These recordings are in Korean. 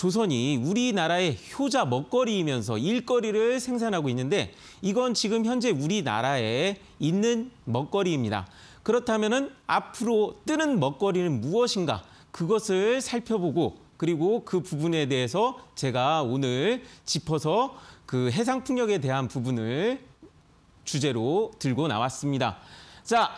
조선이 우리나라의 효자 먹거리이면서 일거리를 생산하고 있는데 이건 지금 현재 우리나라에 있는 먹거리입니다. 그렇다면 앞으로 뜨는 먹거리는 무엇인가 그것을 살펴보고 그리고 그 부분에 대해서 제가 오늘 짚어서 그 해상풍력에 대한 부분을 주제로 들고 나왔습니다. 자,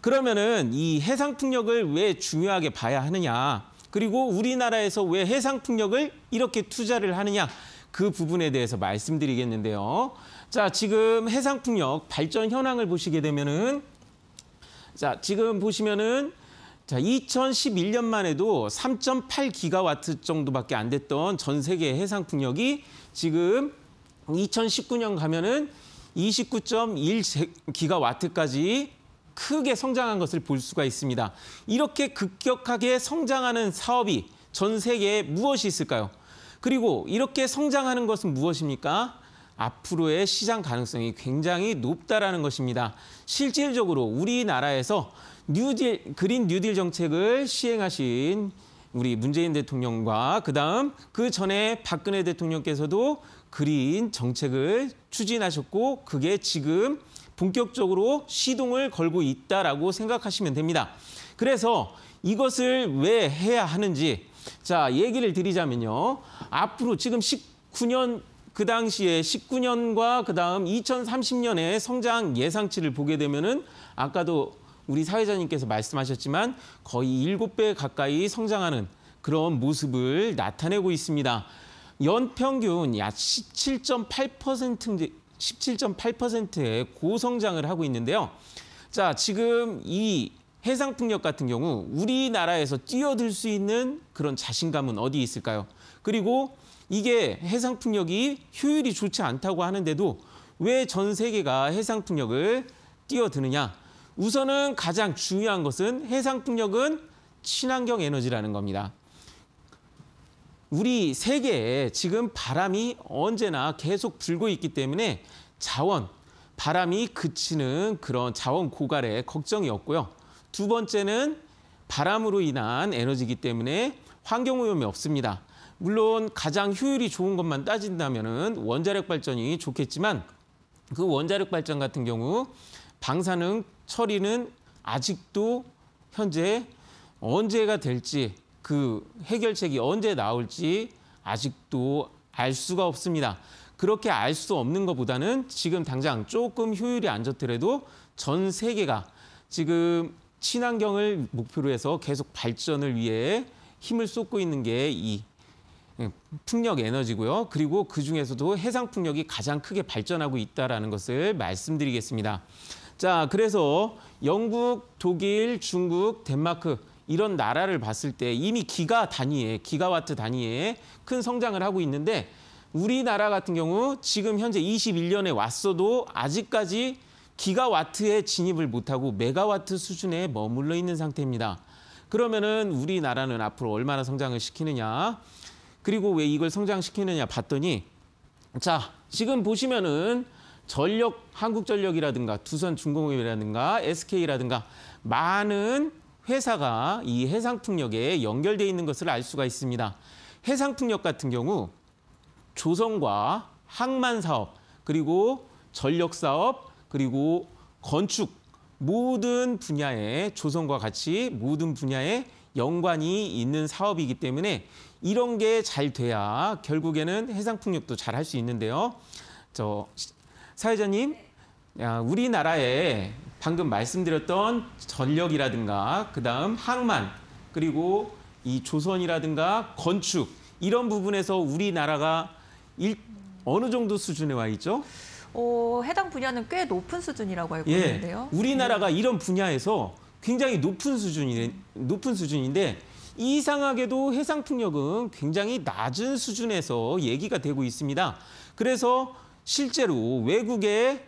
그러면은 이 해상풍력을 왜 중요하게 봐야 하느냐. 그리고 우리나라에서 왜 해상 풍력을 이렇게 투자를 하느냐 그 부분에 대해서 말씀드리겠는데요. 자, 지금 해상 풍력 발전 현황을 보시게 되면은 자, 지금 보시면은 자, 2011년만 해도 3.8기가와트 정도밖에 안 됐던 전 세계 해상 풍력이 지금 2019년 가면은 29.1기가와트까지 크게 성장한 것을 볼 수가 있습니다. 이렇게 급격하게 성장하는 사업이 전 세계에 무엇이 있을까요? 그리고 이렇게 성장하는 것은 무엇입니까? 앞으로의 시장 가능성이 굉장히 높다라는 것입니다. 실질적으로 우리나라에서 뉴딜 그린 뉴딜 정책을 시행하신 우리 문재인 대통령과 그다음 그 전에 박근혜 대통령께서도 그린 정책을 추진하셨고 그게 지금 본격적으로 시동을 걸고 있다라고 생각하시면 됩니다. 그래서 이것을 왜 해야 하는지 자 얘기를 드리자면요. 앞으로 지금 19년 그 당시에 19년과 그다음 2030년의 성장 예상치를 보게 되면은 아까도 우리 사회자님께서 말씀하셨지만 거의 7배 가까이 성장하는 그런 모습을 나타내고 있습니다. 연평균 약 17.8%의 고성장을 하고 있는데요. 자, 지금 이 해상풍력 같은 경우 우리나라에서 뛰어들 수 있는 그런 자신감은 어디 있을까요? 그리고 이게 해상풍력이 효율이 좋지 않다고 하는데도 왜 전 세계가 해상풍력을 뛰어드느냐? 우선은 가장 중요한 것은 해상풍력은 친환경 에너지라는 겁니다. 우리 세계에 지금 바람이 언제나 계속 불고 있기 때문에 자원, 바람이 그치는 그런 자원 고갈의 걱정이었고요. 두 번째는 바람으로 인한 에너지이기 때문에 환경오염이 없습니다. 물론 가장 효율이 좋은 것만 따진다면 원자력 발전이 좋겠지만 그 원자력 발전 같은 경우 방사능 처리는 아직도 현재 언제가 될지 그 해결책이 언제 나올지 아직도 알 수가 없습니다. 그렇게 알 수 없는 것보다는 지금 당장 조금 효율이 안 좋더라도 전 세계가 지금 친환경을 목표로 해서 계속 발전을 위해 힘을 쏟고 있는 게이 예, 풍력 에너지고요. 그리고 그중에서도 해상 풍력이 가장 크게 발전하고 있다는 것을 말씀드리겠습니다. 자, 그래서 영국, 독일, 중국, 덴마크 이런 나라를 봤을 때 이미 기가 단위에 기가와트 단위에 큰 성장을 하고 있는데 우리나라 같은 경우 지금 현재 21년에 왔어도 아직까지 기가와트에 진입을 못하고 메가와트 수준에 머물러 있는 상태입니다. 그러면은 우리나라는 앞으로 얼마나 성장을 시키느냐 그리고 왜 이걸 성장시키느냐 봤더니 자 지금 보시면은 전력 한국전력이라든가 두산중공업이라든가 SK라든가 많은 회사가 이 해상풍력에 연결되어 있는 것을 알 수가 있습니다. 해상풍력 같은 경우 조선과 항만 사업, 그리고 전력 사업, 그리고 건축 모든 분야에 조선과 같이 모든 분야에 연관이 있는 사업이기 때문에 이런 게 잘 돼야 결국에는 해상풍력도 잘 할 수 있는데요. 저 사회자님, 우리나라에 방금 말씀드렸던 전력이라든가 그다음 항만 그리고 이 조선이라든가 건축 이런 부분에서 우리나라가 일, 어느 정도 수준에 와 있죠? 어, 해당 분야는 꽤 높은 수준이라고 알고 예, 있는데요. 우리나라가 이런 분야에서 굉장히 높은 수준이 높은 수준인데 이상하게도 해상 풍력은 굉장히 낮은 수준에서 얘기가 되고 있습니다. 그래서 실제로 외국의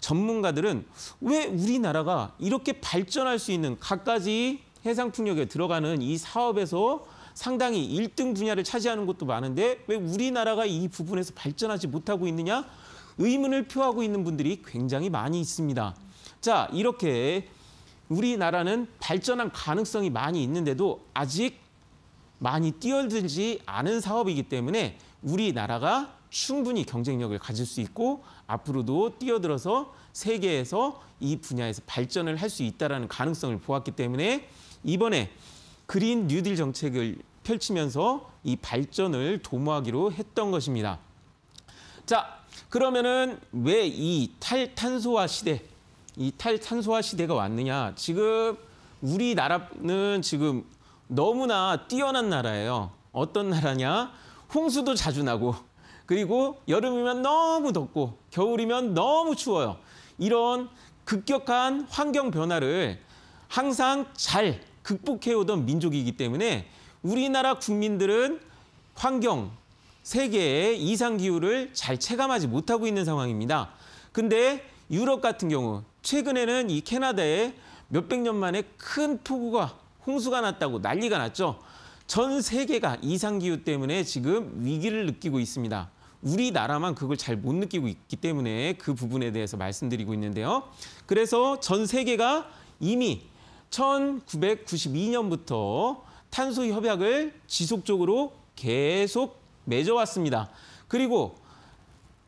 전문가들은 왜 우리나라가 이렇게 발전할 수 있는 갖가지 해상 풍력에 들어가는 이 사업에서 상당히 1등 분야를 차지하는 것도 많은데 왜 우리나라가 이 부분에서 발전하지 못하고 있느냐 의문을 표하고 있는 분들이 굉장히 많이 있습니다. 자, 이렇게 우리나라는 발전한 가능성이 많이 있는데도 아직 많이 뛰어들지 않은 사업이기 때문에 우리나라가 충분히 경쟁력을 가질 수 있고 앞으로도 뛰어들어서 세계에서 이 분야에서 발전을 할 수 있다는 가능성을 보았기 때문에 이번에 그린 뉴딜 정책을 펼치면서 이 발전을 도모하기로 했던 것입니다. 자, 그러면은 왜 이 탈탄소화 시대, 이 탈탄소화 시대가 왔느냐? 지금 우리나라는 지금 너무나 뛰어난 나라예요. 어떤 나라냐? 홍수도 자주 나고 그리고 여름이면 너무 덥고 겨울이면 너무 추워요. 이런 급격한 환경 변화를 항상 잘 극복해오던 민족이기 때문에 우리나라 국민들은 환경, 세계의 이상기후를 잘 체감하지 못하고 있는 상황입니다. 근데 유럽 같은 경우 최근에는 이 캐나다에 몇백 년 만에 큰 폭우가 홍수가 났다고 난리가 났죠. 전 세계가 이상기후 때문에 지금 위기를 느끼고 있습니다. 우리나라만 그걸 잘 못 느끼고 있기 때문에 그 부분에 대해서 말씀드리고 있는데요. 그래서 전 세계가 이미 1992년부터 탄소 협약을 지속적으로 계속 맺어왔습니다. 그리고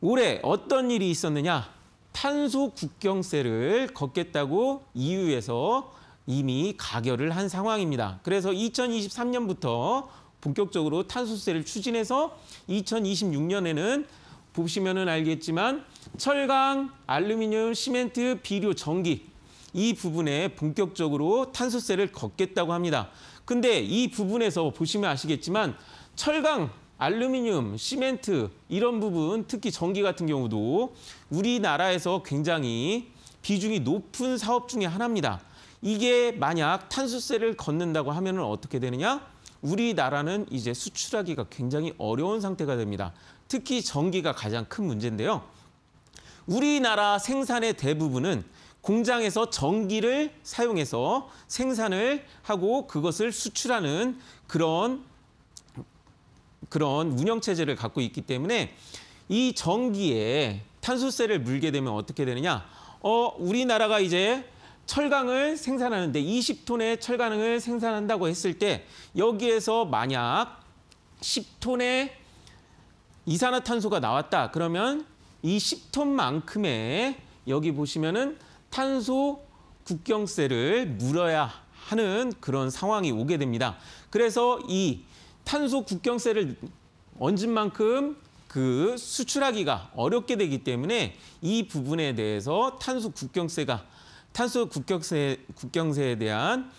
올해 어떤 일이 있었느냐? 탄소 국경세를 걷겠다고 EU에서 이미 가결을 한 상황입니다. 그래서 2023년부터 본격적으로 탄소세를 추진해서 2026년에는 보시면은 알겠지만 철강, 알루미늄, 시멘트, 비료, 전기 이 부분에 본격적으로 탄소세를 걷겠다고 합니다. 근데 이 부분에서 보시면 아시겠지만 철강, 알루미늄, 시멘트 이런 부분 특히 전기 같은 경우도 우리나라에서 굉장히 비중이 높은 사업 중에 하나입니다. 이게 만약 탄소세를 걷는다고 하면 어떻게 되느냐? 우리나라는 이제 수출하기가 굉장히 어려운 상태가 됩니다. 특히 전기가 가장 큰 문제인데요. 우리나라 생산의 대부분은 공장에서 전기를 사용해서 생산을 하고 그것을 수출하는 그런 그런 운영 체제를 갖고 있기 때문에 이 전기에 탄소세를 물게 되면 어떻게 되느냐? 어, 우리나라가 이제 철강을 생산하는데 20톤의 철강을 생산한다고 했을 때 여기에서 만약 10톤의 이산화탄소가 나왔다. 그러면 이 10톤만큼의 여기 보시면은 탄소 국경세를 물어야 하는 그런 상황이 오게 됩니다. 그래서 이 탄소 국경세를 얹은 만큼 그 수출하기가 어렵게 되기 때문에 이 부분에 대해서 탄소 국경세가 탄소 국경세, 국경세에 대한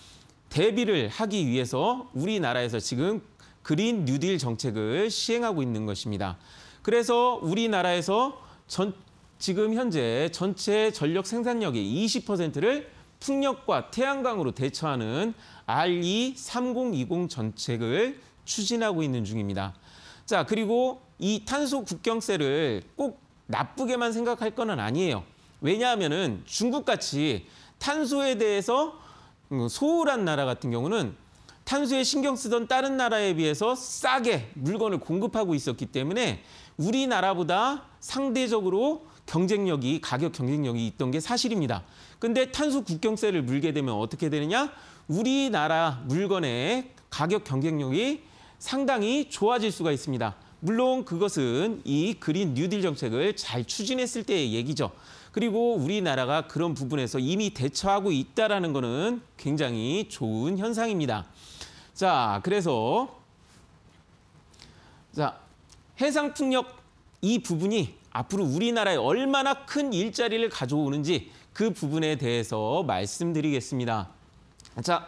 대비를 하기 위해서 우리나라에서 지금 그린 뉴딜 정책을 시행하고 있는 것입니다. 그래서 우리나라에서 전, 지금 현재 전체 전력 생산력의 20%를 풍력과 태양광으로 대처하는 RE 3020 정책을 추진하고 있는 중입니다. 자, 그리고 이 탄소 국경세를 꼭 나쁘게만 생각할 건 아니에요. 왜냐하면은 중국같이 탄소에 대해서 음, 소홀한 나라 같은 경우는 탄소에 신경 쓰던 다른 나라에 비해서 싸게 물건을 공급하고 있었기 때문에 우리나라보다 상대적으로 경쟁력이 가격 경쟁력이 있던 게 사실입니다. 근데 탄소 국경세를 물게 되면 어떻게 되느냐? 우리나라 물건의 가격 경쟁력이 상당히 좋아질 수가 있습니다. 물론 그것은 이 그린 뉴딜 정책을 잘 추진했을 때의 얘기죠. 그리고 우리나라가 그런 부분에서 이미 대처하고 있다라는 거 굉장히 좋은 현상입니다. 자, 그래서 자, 해상 풍력 이 부분이 앞으로 우리나라에 얼마나 큰 일자리를 가져오는지 그 부분에 대해서 말씀드리겠습니다. 자,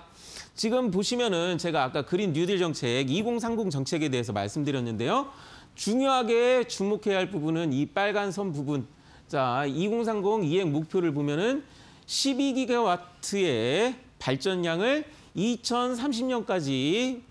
지금 보시면은 제가 아까 그린 뉴딜 정책, 2030 정책에 대해서 말씀드렸는데요. 중요하게 주목해야 할 부분은 이 빨간 선 부분. 자, 2030 이행 목표를 보면은 12기가와트의 발전량을 2030년까지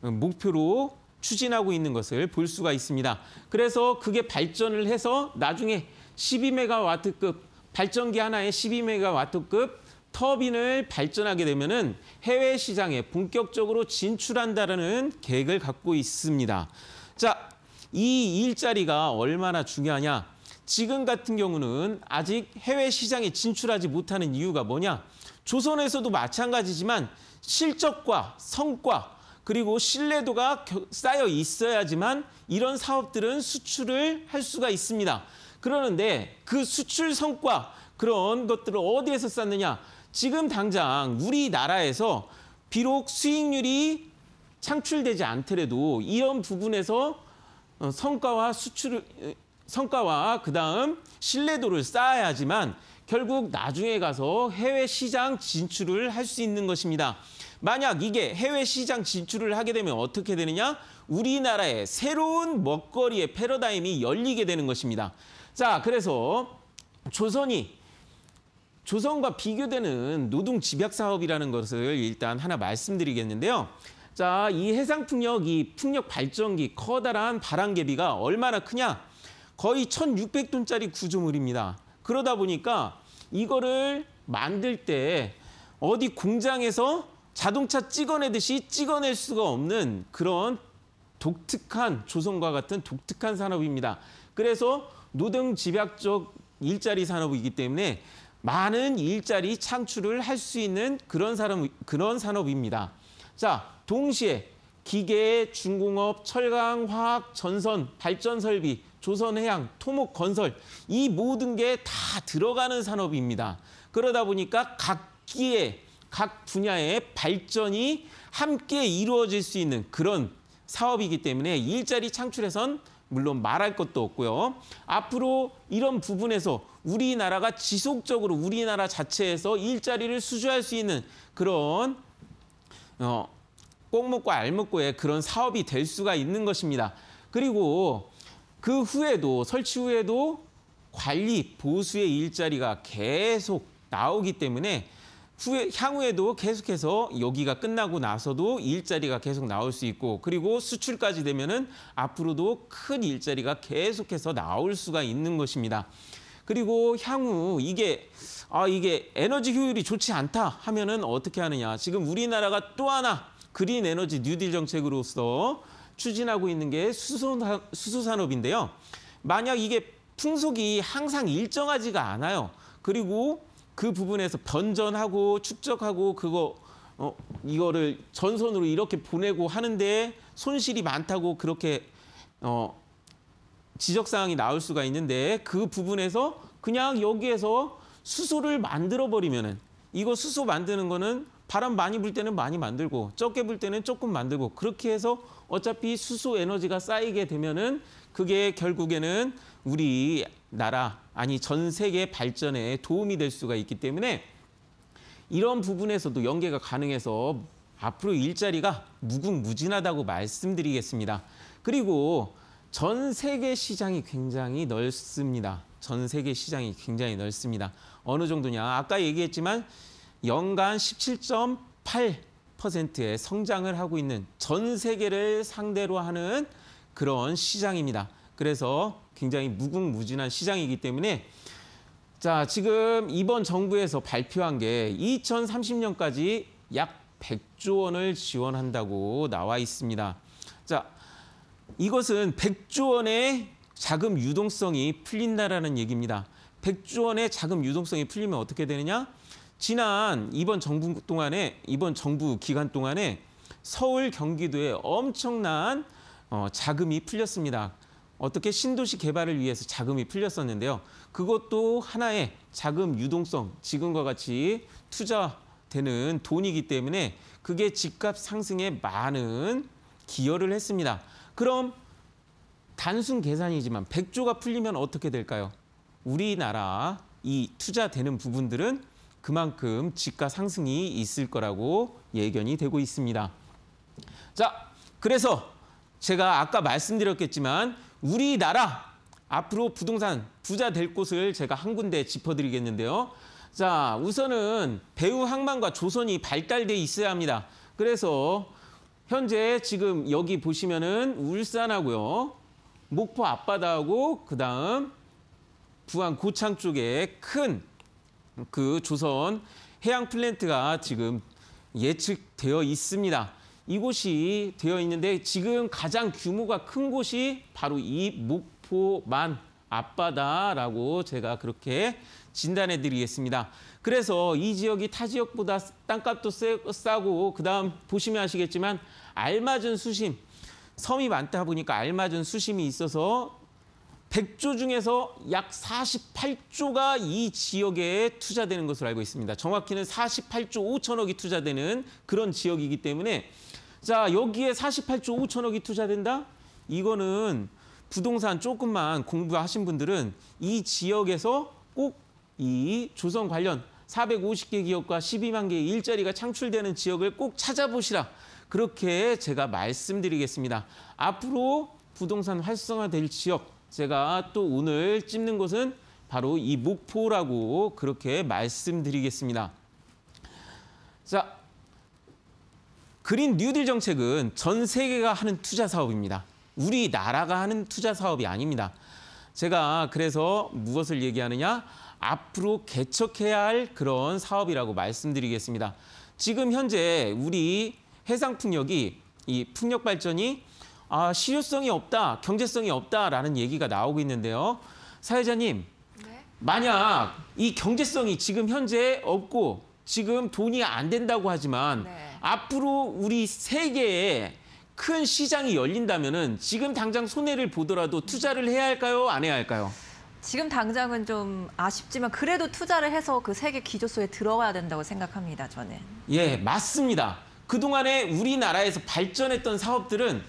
목표로 추진하고 있는 것을 볼 수가 있습니다. 그래서 그게 발전을 해서 나중에 12메가와트급 발전기 하나에 12메가와트급 터빈을 발전하게 되면 해외 시장에 본격적으로 진출한다는 계획을 갖고 있습니다. 자, 이 일자리가 얼마나 중요하냐? 지금 같은 경우는 아직 해외 시장에 진출하지 못하는 이유가 뭐냐? 조선에서도 마찬가지지만 실적과 성과 그리고 신뢰도가 쌓여 있어야지만 이런 사업들은 수출을 할 수가 있습니다. 그러는데 그 수출 성과 그런 것들을 어디에서 쌓느냐? 지금 당장 우리나라에서 비록 수익률이 창출되지 않더라도 이런 부분에서 어, 성과와 수출 성과와 그다음 신뢰도를 쌓아야지만 결국 나중에 가서 해외 시장 진출을 할 수 있는 것입니다. 만약 이게 해외 시장 진출을 하게 되면 어떻게 되느냐? 우리나라의 새로운 먹거리의 패러다임이 열리게 되는 것입니다. 자, 그래서 조선이 조선과 비교되는 노동 집약 사업이라는 것을 일단 하나 말씀드리겠는데요. 자, 이 해상 풍력, 이 풍력 발전기 커다란 바람개비가 얼마나 크냐? 거의 1,600톤짜리 구조물입니다. 그러다 보니까 이거를 만들 때 어디 공장에서 자동차 찍어내듯이 찍어낼 수가 없는 그런 독특한 조선과 같은 독특한 산업입니다. 그래서 노동 집약적 일자리 산업이기 때문에 많은 일자리 창출을 할 수 있는 그런 사람 그런 산업입니다. 자, 동시에 기계, 중공업, 철강, 화학, 전선, 발전 설비, 조선해양, 토목 건설 이 모든 게 다 들어가는 산업입니다. 그러다 보니까 각기에 각 분야의 발전이 함께 이루어질 수 있는 그런 사업이기 때문에 일자리 창출에선 물론 말할 것도 없고요. 앞으로 이런 부분에서 우리나라가 지속적으로 우리나라 자체에서 일자리를 수주할 수 있는 그런 어, 꼭목과 알목고의 그런 사업이 될 수가 있는 것입니다. 그리고 그 후에도 설치 후에도 관리, 보수의 일자리가 계속 나오기 때문에 후에 향후에도 계속해서 여기가 끝나고 나서도 일자리가 계속 나올 수 있고 그리고 수출까지 되면은 앞으로도 큰 일자리가 계속해서 나올 수가 있는 것입니다. 그리고 향후 이게 아 이게 에너지 효율이 좋지 않다 하면은 어떻게 하느냐. 지금 우리나라가 또 하나 그린 에너지 뉴딜 정책으로서 추진하고 있는 게 수소 수소 산업인데요. 만약 이게 풍속이 항상 일정하지가 않아요. 그리고 그 부분에서 변전하고 축적하고 그거 어, 이거를 전선으로 이렇게 보내고 하는데 손실이 많다고 그렇게 어, 지적사항이 나올 수가 있는데 그 부분에서 그냥 여기에서 수소를 만들어버리면은 이거 수소 만드는 거는 바람 많이 불 때는 많이 만들고 적게 불 때는 조금 만들고 그렇게 해서 어차피 수소 에너지가 쌓이게 되면은 그게 결국에는 우리 나라 아니 전 세계 발전에 도움이 될 수가 있기 때문에 이런 부분에서도 연계가 가능해서 앞으로 일자리가 무궁무진하다고 말씀드리겠습니다. 그리고 전 세계 시장이 굉장히 넓습니다. 전 세계 시장이 굉장히 넓습니다. 어느 정도냐? 아까 얘기했지만 연간 17.8%의 성장을 하고 있는 전 세계를 상대로 하는 그런 시장입니다. 그래서 굉장히 무궁무진한 시장이기 때문에 자 지금 이번 정부에서 발표한 게 2030년까지 약 100조 원을 지원한다고 나와 있습니다. 자 이것은 100조 원의 자금 유동성이 풀린다라는 얘기입니다. 100조 원의 자금 유동성이 풀리면 어떻게 되느냐? 지난 이번 정부 동안에 이번 정부 기간 동안에 서울 경기도에 엄청난 어, 자금이 풀렸습니다. 어떻게 신도시 개발을 위해서 자금이 풀렸었는데요. 그것도 하나의 자금 유동성, 지금과 같이 투자되는 돈이기 때문에 그게 집값 상승에 많은 기여를 했습니다. 그럼 단순 계산이지만 100조가 풀리면 어떻게 될까요? 우리나라 이 투자되는 부분들은 그만큼 집값 상승이 있을 거라고 예견이 되고 있습니다. 자, 그래서 제가 아까 말씀드렸겠지만 우리나라 앞으로 부동산 부자 될 곳을 제가 한 군데 짚어드리겠는데요. 자, 우선은 배후 항만과 조선이 발달돼 있어야 합니다. 그래서 현재 지금 여기 보시면은 울산하고요. 목포 앞바다하고 그다음 부안 고창 쪽에 큰 그 조선 해양 플랜트가 지금 예측되어 있습니다. 이곳이 되어 있는데 지금 가장 규모가 큰 곳이 바로 이 목포만 앞바다라고 제가 그렇게 진단해 드리겠습니다. 그래서 이 지역이 타 지역보다 땅값도 싸고 그다음 보시면 아시겠지만 알맞은 수심, 섬이 많다 보니까 알맞은 수심이 있어서 100조 중에서 약 48조가 이 지역에 투자되는 것으로 알고 있습니다. 정확히는 48조 5천억이 투자되는 그런 지역이기 때문에 자, 여기에 48조 5천억이 투자된다? 이거는 부동산 조금만 공부하신 분들은 이 지역에서 꼭 이 조선 관련 450개 기업과 12만 개의 일자리가 창출되는 지역을 꼭 찾아보시라. 그렇게 제가 말씀드리겠습니다. 앞으로 부동산 활성화될 지역 제가 또 오늘 찝는 곳은 바로 이 목포라고 그렇게 말씀드리겠습니다. 자, 그린 뉴딜 정책은 전 세계가 하는 투자 사업입니다. 우리나라가 하는 투자 사업이 아닙니다. 제가 그래서 무엇을 얘기하느냐? 앞으로 개척해야 할 그런 사업이라고 말씀드리겠습니다. 지금 현재 우리 해상 풍력이 이 풍력 발전이 아, 실효성이 없다, 경제성이 없다라는 얘기가 나오고 있는데요. 사회자님, 네? 만약 이 경제성이 지금 현재 없고 지금 돈이 안 된다고 하지만 네. 앞으로 우리 세계에 큰 시장이 열린다면은 지금 당장 손해를 보더라도 투자를 해야 할까요? 안 해야 할까요? 지금 당장은 좀 아쉽지만 그래도 투자를 해서 그 세계 기조속에 들어가야 된다고 생각합니다. 저는. 예, 맞습니다. 그동안에 우리나라에서 발전했던 사업들은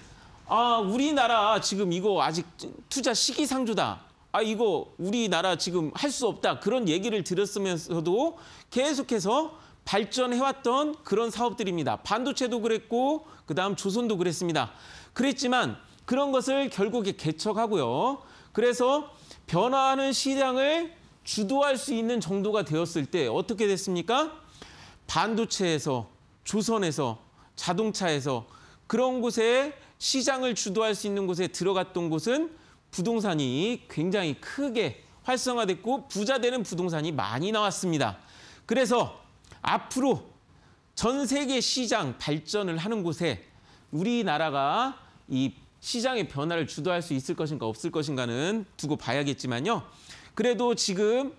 아, 우리나라 지금 이거 아직 투자 시기상조다. 아, 이거 우리나라 지금 할 수 없다. 그런 얘기를 들었으면서도 계속해서 발전해왔던 그런 사업들입니다. 반도체도 그랬고 그다음 조선도 그랬습니다. 그랬지만 그런 것을 결국에 개척하고요. 그래서 변화하는 시장을 주도할 수 있는 정도가 되었을 때 어떻게 됐습니까? 반도체에서, 조선에서, 자동차에서 그런 곳에 시장을 주도할 수 있는 곳에 들어갔던 곳은 부동산이 굉장히 크게 활성화됐고 부자되는 부동산이 많이 나왔습니다. 그래서 앞으로 전 세계 시장 발전을 하는 곳에 우리나라가 이 시장의 변화를 주도할 수 있을 것인가 없을 것인가는 두고 봐야겠지만요. 그래도 지금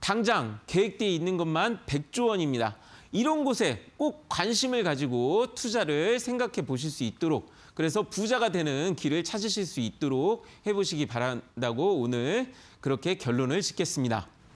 당장 계획돼 있는 것만 100조 원입니다. 이런 곳에 꼭 관심을 가지고 투자를 생각해 보실 수 있도록 그래서 부자가 되는 길을 찾으실 수 있도록 해보시기 바란다고 오늘 그렇게 결론을 짓겠습니다.